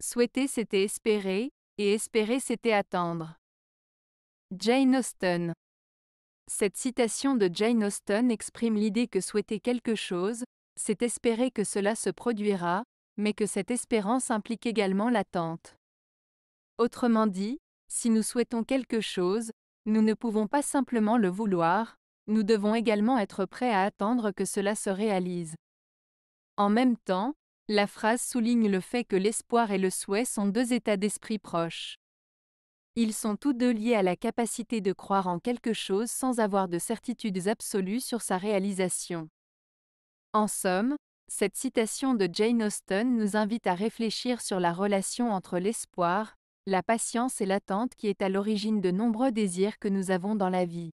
Souhaiter c'était espérer, et espérer c'était attendre. Jane Austen. Cette citation de Jane Austen exprime l'idée que souhaiter quelque chose, c'est espérer que cela se produira, mais que cette espérance implique également l'attente. Autrement dit, si nous souhaitons quelque chose, nous ne pouvons pas simplement le vouloir, nous devons également être prêts à attendre que cela se réalise. En même temps, la phrase souligne le fait que l'espoir et le souhait sont deux états d'esprit proches. Ils sont tous deux liés à la capacité de croire en quelque chose sans avoir de certitudes absolues sur sa réalisation. En somme, cette citation de Jane Austen nous invite à réfléchir sur la relation entre l'espoir, la patience et l'attente qui est à l'origine de nombreux désirs que nous avons dans la vie.